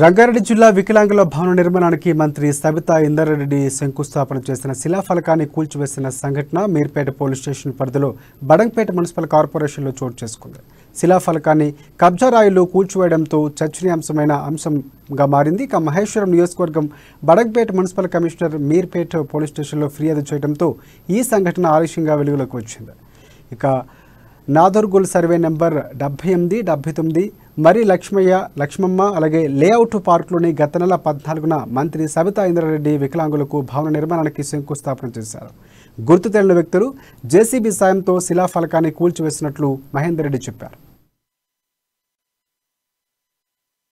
రంగారెడ్డి జిల్లా వికలాంగుల భవన నిర్మాణానికి మంత్రి సబితా ఇందరెడ్డి శంకుస్థాపన చేసిన శిలాఫలకాన్ని కూల్చివేసిన సంఘటన మీర్పేట పోలీస్ స్టేషన్ పరిధిలో బడంపేట మున్సిపల్ కార్పొరేషన్లో చోటు చేసుకుంది శిలాఫలకాన్ని కబ్జారాయులు కూల్చివేయడంతో చర్చనీయాంశమైన అంశంగా మారింది ఇక మహేశ్వరం నియోజకవర్గం Badangpet municipal commissioner Meerpet police స్టేషన్లో ఫిర్యాదు చేయడంతో ఈ సంఘటన ఆలస్యంగా వెలుగులోకి వచ్చింది ఇక నాదర్గుల్ సర్వే నెంబర్ డెబ్బై ఎనిమిది డెబ్బై తొమ్మిది మరి లక్ష్మయ్య లక్ష్మమ్మ అలాగే లేఅవుట్ పార్కులోని గత నెల పద్నాలుగున మంత్రి సబితా ఇంద్రారెడ్డి వికలాంగులకు భవన నిర్మాణానికి శంకుస్థాపన చేశారు గుర్తు తెలియని వ్యక్తులు జేసీబీ సాయంతో శిలాఫలకాన్ని కూల్చివేసినట్లు మహేందర్ రెడ్డి చెప్పారు